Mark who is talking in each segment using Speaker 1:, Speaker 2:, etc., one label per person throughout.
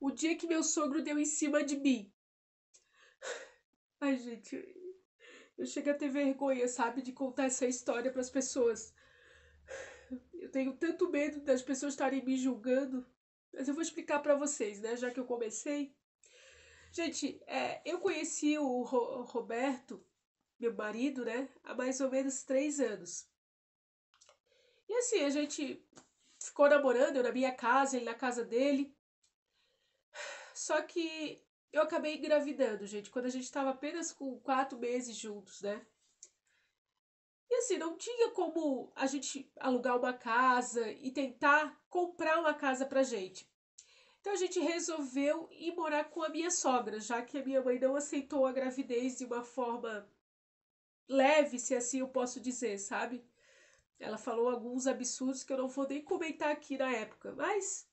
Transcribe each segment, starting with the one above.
Speaker 1: o dia que meu sogro deu em cima de mim. Ai, gente, eu chego a ter vergonha, sabe, de contar essa história para as pessoas. Eu tenho tanto medo das pessoas estarem me julgando, mas eu vou explicar para vocês, né, já que eu comecei. Gente, é, eu conheci o Ro Roberto,
Speaker 2: meu marido, né, há mais ou menos três anos. E assim, a gente ficou namorando, eu na minha casa, ele na casa dele. Só que eu acabei engravidando, gente, quando a gente estava apenas com quatro meses juntos, né? E assim, não tinha como a gente alugar uma casa e tentar comprar uma casa pra gente. Então a gente resolveu ir morar com a minha sogra, já que a minha mãe não aceitou a gravidez de uma forma leve, se assim eu posso dizer, sabe? Ela falou alguns absurdos que eu não vou nem comentar aqui na época, mas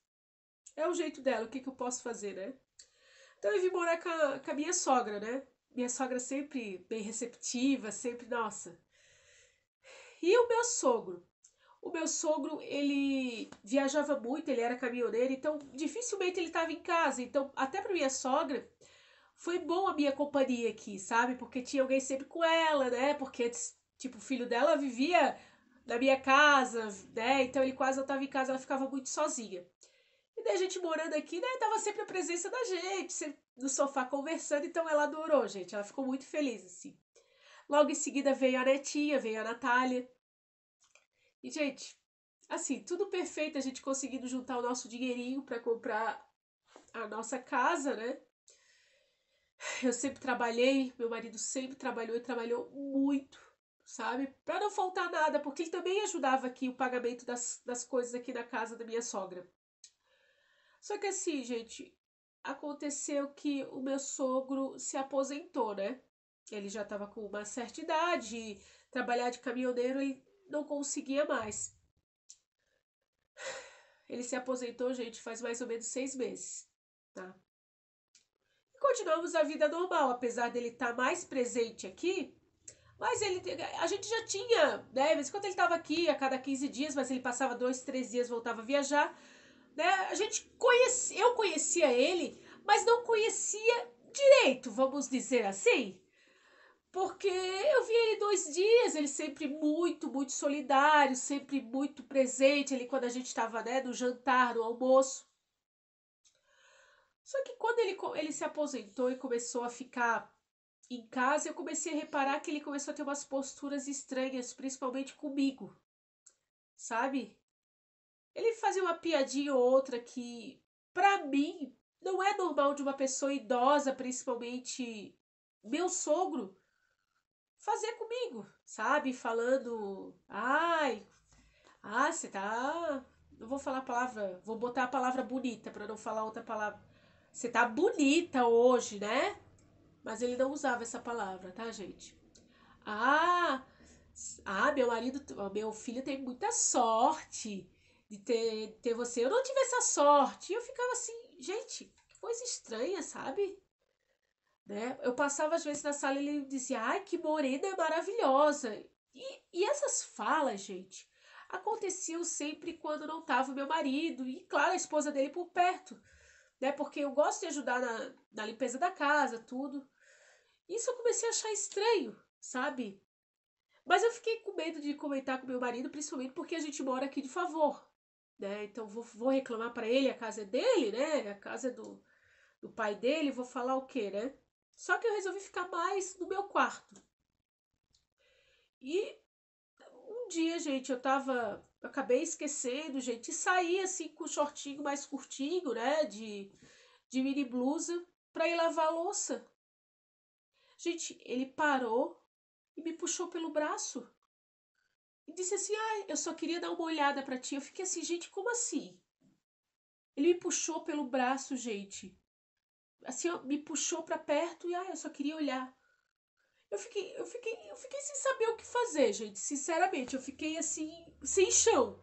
Speaker 2: é o jeito dela, o que, que eu posso fazer, né? Então eu vim morar com a, com a minha sogra, né? Minha sogra sempre bem receptiva, sempre, nossa. E o meu sogro? O meu sogro, ele viajava muito, ele era caminhoneiro, então dificilmente ele estava em casa. Então, até para minha sogra, foi bom a minha companhia aqui, sabe? Porque tinha alguém sempre com ela, né? Porque antes, tipo, o filho dela vivia na minha casa, né? Então ele quase não estava em casa, ela ficava muito sozinha. E a gente morando aqui, né, tava sempre a presença da gente, sempre no sofá conversando, então ela adorou, gente. Ela ficou muito feliz, assim. Logo em seguida veio a netinha, veio a Natália. E, gente, assim, tudo perfeito, a gente conseguindo juntar o nosso dinheirinho para comprar a nossa casa, né? Eu sempre trabalhei, meu marido sempre trabalhou e trabalhou muito, sabe? Para não faltar nada, porque ele também ajudava aqui o pagamento das, das coisas aqui na casa da minha sogra. Só que assim, gente, aconteceu que o meu sogro se aposentou, né? Ele já estava com uma certa idade, trabalhar de caminhoneiro e não conseguia mais. Ele se aposentou, gente, faz mais ou menos seis meses, tá? E continuamos a vida normal, apesar dele estar tá mais presente aqui. Mas ele, a gente já tinha, né? Mas quando ele estava aqui, a cada 15 dias, mas ele passava dois, três dias, voltava a viajar. Né? A gente conhece, eu conhecia ele, mas não conhecia direito, vamos dizer assim. Porque eu vi ele dois dias, ele sempre muito, muito solidário, sempre muito presente ali quando a gente estava né, no jantar, no almoço. Só que quando ele, ele se aposentou e começou a ficar em casa, eu comecei a reparar que ele começou a ter umas posturas estranhas, principalmente comigo, sabe? Ele fazia uma piadinha ou outra que, para mim, não é normal de uma pessoa idosa, principalmente meu sogro, fazer comigo, sabe? Falando, ai, ah, você tá. Não vou falar a palavra, vou botar a palavra bonita para não falar outra palavra. Você tá bonita hoje, né? Mas ele não usava essa palavra, tá, gente? Ah, ah, meu marido, meu filho tem muita sorte de ter, ter você. Eu não tive essa sorte. E eu ficava assim, gente, que coisa estranha, sabe? Né? Eu passava às vezes na sala e ele dizia, ai, que morena maravilhosa. E, e essas falas, gente, aconteciam sempre quando não estava o meu marido e, claro, a esposa dele por perto, né? Porque eu gosto de ajudar na, na limpeza da casa, tudo. Isso eu comecei a achar estranho, sabe? Mas eu fiquei com medo de comentar com meu marido, principalmente porque a gente mora aqui de favor, né? Então vou, vou reclamar para ele, a casa é dele, né? A casa é do, do pai dele, vou falar o quê, né? Só que eu resolvi ficar mais no meu quarto. E um dia, gente, eu tava. Eu acabei esquecendo, gente, e saí assim com o shortinho mais curtinho, né? De, de mini blusa, pra ir lavar a louça. Gente, ele parou e me puxou pelo braço e disse assim: Ah, eu só queria dar uma olhada para ti. Eu fiquei assim, gente, como assim? Ele me puxou pelo braço, gente. Assim, me puxou para perto e ah, eu só queria olhar. Eu fiquei, eu fiquei, eu fiquei sem saber o que fazer, gente. Sinceramente, eu fiquei assim, sem chão.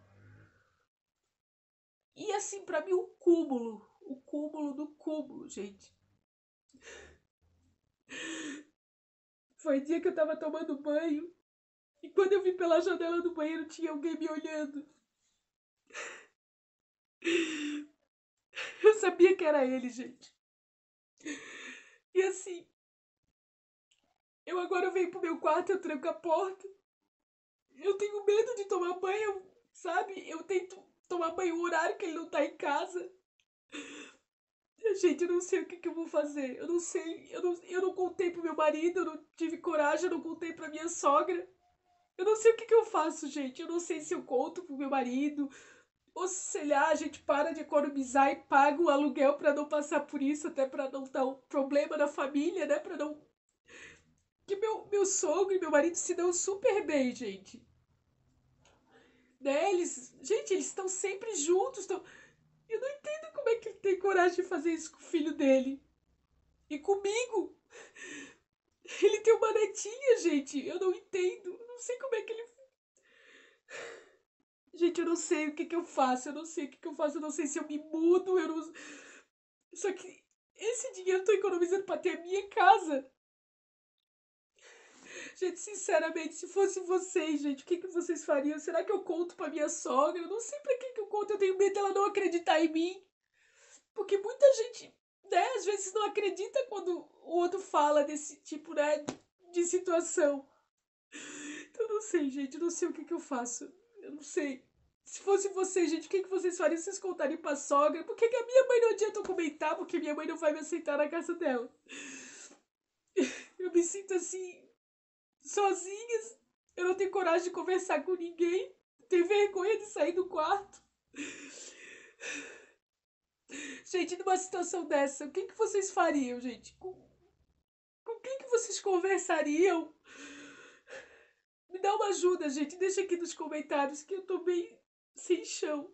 Speaker 2: E assim, para mim, o
Speaker 1: cúmulo, o cúmulo do cúmulo, gente. Foi dia que eu tava tomando banho e quando eu vi pela janela do banheiro, tinha alguém me olhando. Eu sabia que era ele, gente. E assim. Eu agora venho pro meu quarto, eu tranco a porta. Eu tenho medo de tomar banho, sabe? Eu tento tomar banho no horário que ele não tá em casa. Gente, eu não sei o que, que eu vou fazer. Eu não sei. Eu não, eu não contei pro meu marido, eu não tive coragem, eu não contei pra minha sogra. Eu não sei o que, que eu faço, gente. Eu não sei se eu conto pro meu marido. Ou se, lá, a gente para de economizar e paga o aluguel para não passar por isso, até para não dar um problema na família, né? Pra não. Que meu, meu sogro e meu marido se dão super bem, gente. Né? Eles, gente, eles estão sempre juntos. Eu não entendo como é que ele tem coragem de fazer isso com o filho dele. E comigo. Ele tem uma netinha, gente. Eu não entendo. Eu não sei como é que ele. Gente, eu não sei o que, que eu faço. Eu não sei o que, que eu faço. Eu não sei se eu me mudo. Eu não. Só que esse dinheiro eu tô economizando pra ter a minha casa. Gente, sinceramente, se fosse vocês, gente, o que, que vocês fariam? Será que eu conto pra minha sogra? Eu não sei pra quem que eu conto, eu tenho medo dela não acreditar em mim. Porque muita gente né, às vezes não acredita quando o outro fala desse tipo né, de situação. Então não sei, gente, não sei o que, que eu faço. Eu não sei. Se fosse você, gente, o que, que vocês fariam se vocês contariam pra sogra? Por que, que a minha mãe não adianta comentar? Porque minha mãe não vai me aceitar na casa dela. Eu me sinto assim, sozinha. Eu não tenho coragem de conversar com ninguém. Tenho vergonha de sair do quarto. Gente, numa situação dessa, o que, que vocês fariam, gente? Com, com quem que vocês conversariam? Me dá uma ajuda, gente. Deixa aqui nos comentários que eu tô bem sem chão.